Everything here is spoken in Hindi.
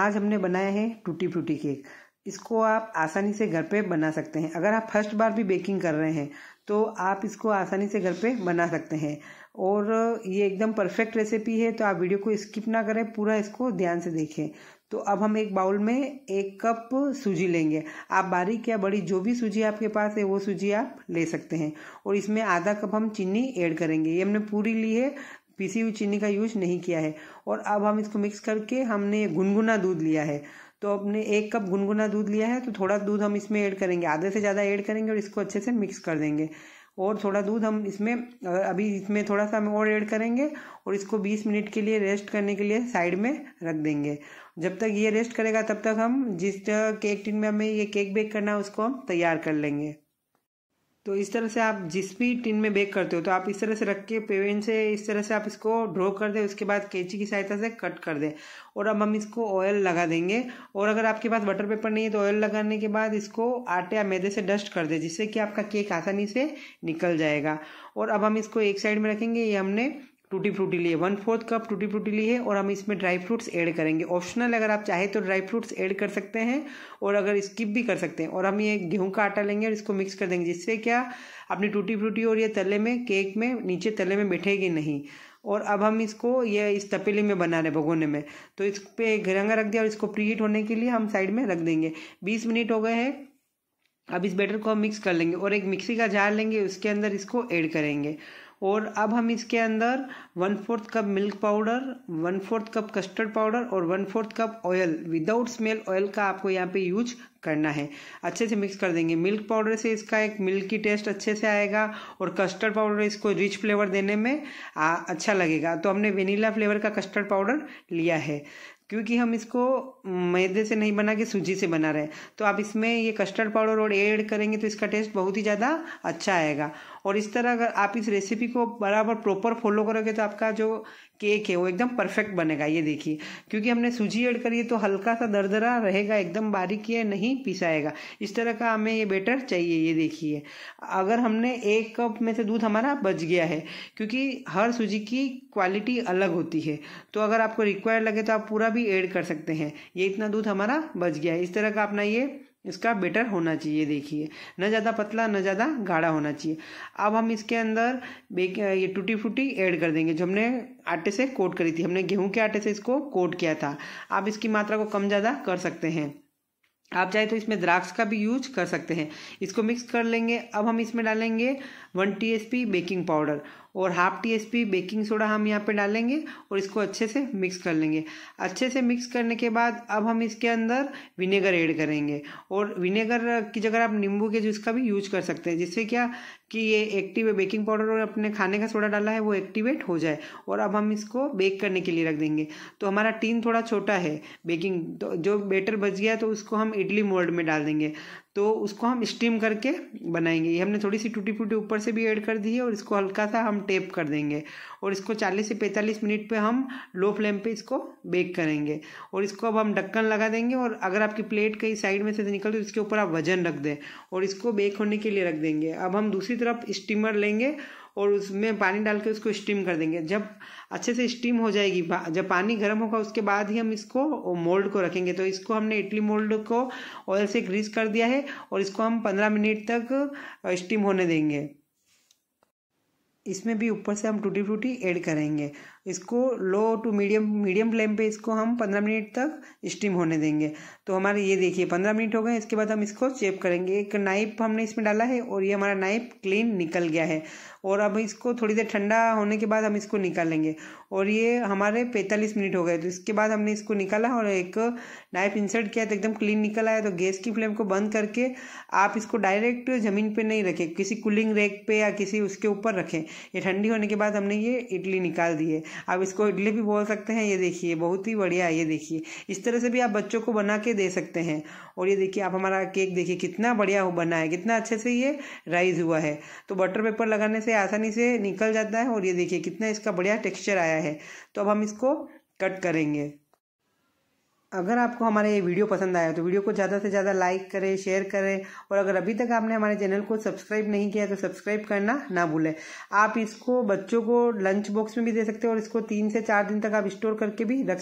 आज हमने बनाया है टूटी फ्रूटी केक इसको आप आसानी से घर पे बना सकते हैं अगर आप फर्स्ट बार भी बेकिंग कर रहे हैं तो आप इसको आसानी से घर पे बना सकते हैं और ये एकदम परफेक्ट रेसिपी है तो आप वीडियो को स्किप ना करें पूरा इसको ध्यान से देखें तो अब हम एक बाउल में एक कप सूजी लेंगे आप बारीक या बड़ी जो भी सूजी आपके पास है वो सूजी आप ले सकते हैं और इसमें आधा कप हम चीनी ऐड करेंगे ये हमने पूरी ली है पीसी हुई चीनी का यूज नहीं किया है और अब हम इसको मिक्स करके हमने गुनगुना दूध लिया है तो अपने एक कप गुनगुना दूध लिया है तो थोड़ा दूध हम इसमें ऐड करेंगे आधे से ज़्यादा ऐड करेंगे और इसको अच्छे से मिक्स कर देंगे और थोड़ा दूध हम इसमें अभी इसमें थोड़ा सा हम और ऐड करेंगे और इसको 20 मिनट के लिए रेस्ट करने के लिए साइड में रख देंगे जब तक ये रेस्ट करेगा तब तक हम जिस केक टिन में हमें ये केक बेक करना है उसको हम तैयार कर लेंगे तो इस तरह से आप जिस भी टिन में बेक करते हो तो आप इस तरह से रख के पेवेन से इस तरह से आप इसको ड्रॉ कर दें उसके बाद कैंची की सहायता से कट कर दें और अब हम इसको ऑयल लगा देंगे और अगर आपके पास बटर पेपर नहीं है तो ऑयल लगाने के बाद इसको आटे या मैदे से डस्ट कर दें जिससे कि आपका केक आसानी से निकल जाएगा और अब हम इसको एक साइड में रखेंगे ये हमने टूटी फ्रूटी लिए one fourth cup tutti frutti ली है और हम इसमें ड्राई फ्रूट्स ऐड करेंगे ऑप्शनल अगर आप चाहें तो ड्राई फ्रूट्स ऐड कर सकते हैं और अगर स्किप भी कर सकते हैं और हम ये गेहूं का आटा लेंगे और इसको मिक्स कर देंगे जिससे क्या अपनी टूटी फ्रूटी और ये तले में केक में नीचे तले में बैठेगी नहीं और अब हम इसको ये इस तपेली में बना रहे भगोने में तो इस पर घरंगा रख दिया और इसको प्री होने के लिए हम साइड में रख देंगे बीस मिनट हो गए हैं अब इस बैटर को हम मिक्स कर लेंगे और एक मिक्सी का जार लेंगे उसके अंदर इसको ऐड करेंगे और अब हम इसके अंदर one fourth cup milk powder one fourth cup custard powder और one fourth cup oil without smell oil का आपको यहाँ पे यूज करना है अच्छे से मिक्स कर देंगे मिल्क पाउडर से इसका एक मिल्की टेस्ट अच्छे से आएगा और कस्टर्ड पाउडर इसको रिच फ्लेवर देने में आ, अच्छा लगेगा तो हमने वेनीला फ्लेवर का कस्टर्ड पाउडर लिया है क्योंकि हम इसको मैदे से नहीं बना के सूजी से बना रहे हैं तो आप इसमें ये कस्टर्ड पाउडर और ऐड करेंगे तो इसका टेस्ट बहुत ही ज़्यादा अच्छा आएगा और इस तरह अगर आप इस रेसिपी को बराबर प्रॉपर फॉलो करोगे तो आपका जो केक है वो एकदम परफेक्ट बनेगा ये देखिए क्योंकि हमने सूजी ऐड करी है तो हल्का सा दरदरा रहेगा एकदम बारीक ये नहीं पिसाएगा इस तरह का हमें ये बेटर चाहिए ये देखिए अगर हमने एक कप में से दूध हमारा बच गया है क्योंकि हर सूजी की क्वालिटी अलग होती है तो अगर आपको रिक्वायर लगे तो आप पूरा भी ऐड कर सकते हैं ये इतना दूध हमारा बच गया है इस तरह का अपना ये इसका बेटर होना चाहिए देखिए न ज़्यादा पतला न ज़्यादा गाढ़ा होना चाहिए अब हम इसके अंदर बेक ये टूटी फूटी ऐड कर देंगे जो हमने आटे से कोट करी थी हमने गेहूं के आटे से इसको कोट किया था आप इसकी मात्रा को कम ज़्यादा कर सकते हैं आप चाहे तो इसमें द्राक्ष का भी यूज कर सकते हैं इसको मिक्स कर लेंगे अब हम इसमें डालेंगे वन टी बेकिंग पाउडर और half T S P baking soda हम यहाँ पे डालेंगे और इसको अच्छे से मिक्स कर लेंगे अच्छे से मिक्स करने के बाद अब हम इसके अंदर विनेगर ऐड करेंगे और विनेगर की जगह आप नींबू के जूस का भी यूज कर सकते हैं जिससे क्या कि ये एक्टिव बेकिंग पाउडर और अपने खाने का सोडा डाला है वो एक्टिवेट हो जाए और अब हम इसको बेक करने के लिए रख देंगे तो हमारा टीन थोड़ा छोटा है बेकिंग तो जो बेटर बच गया तो उसको हम इडली मोल्ड में डाल देंगे तो उसको हम स्टीम करके बनाएंगे ये हमने थोड़ी सी टूटी फूटी ऊपर से भी ऐड कर दी है और इसको हल्का सा हम टेप कर देंगे और इसको 40 से 45 मिनट पे हम लो फ्लेम पे इसको बेक करेंगे और इसको अब हम ढक्कन लगा देंगे और अगर आपकी प्लेट कहीं साइड में से निकल तो इसके ऊपर आप वजन रख दें और इसको बेक होने के लिए रख देंगे अब हम दूसरी तरफ स्टीमर लेंगे और उसमें पानी डाल के उसको स्टीम कर देंगे जब अच्छे से स्टीम हो जाएगी जब पानी गर्म होगा उसके बाद ही हम इसको मोल्ड को रखेंगे तो इसको हमने इडली मोल्ड को ऑयल से ग्रीस कर दिया है और इसको हम पंद्रह मिनट तक स्टीम होने देंगे इसमें भी ऊपर से हम टूटी फ्रूटी ऐड करेंगे इसको low to medium medium flame पे इसको हम पंद्रह मिनट तक स्टीम होने देंगे तो हमारे ये देखिए पंद्रह मिनट हो गए इसके बाद हम इसको चेप करेंगे एक नाइफ हमने इसमें डाला है और ये हमारा नाइफ क्लीन निकल गया है और अब इसको थोड़ी देर ठंडा होने के बाद हम इसको निकालेंगे और ये हमारे पैंतालीस मिनट हो गए तो इसके बाद हमने इसको निकाला और एक नाइफ इंसर्ट किया तो एकदम क्लीन निकल आया तो गैस की फ्लेम को बंद करके आप इसको डायरेक्ट ज़मीन पे नहीं रखें किसी कूलिंग रैक पे या किसी उसके ऊपर रखें ये ठंडी होने के बाद हमने ये इडली निकाल दी है आप इसको इडली भी बोल सकते हैं ये देखिए बहुत ही बढ़िया है ये देखिए इस तरह से भी आप बच्चों को बना के दे सकते हैं और ये देखिए आप हमारा केक देखिए कितना बढ़िया बना है कितना अच्छे से ये राइज हुआ है तो बटर पेपर लगाने से से आसानी से निकल जाता है और ये देखिए कितना इसका बढ़िया टेक्सचर आया है तो अब हम इसको कट करेंगे अगर आपको हमारा ये वीडियो पसंद आया तो वीडियो को ज़्यादा से ज़्यादा लाइक करें शेयर करें और अगर अभी तक आपने हमारे चैनल को सब्सक्राइब नहीं किया तो सब्सक्राइब करना ना भूलें आप इसको बच्चों को लंच बॉक्स में भी दे सकते हैं और इसको तीन से चार दिन तक आप स्टोर करके भी रख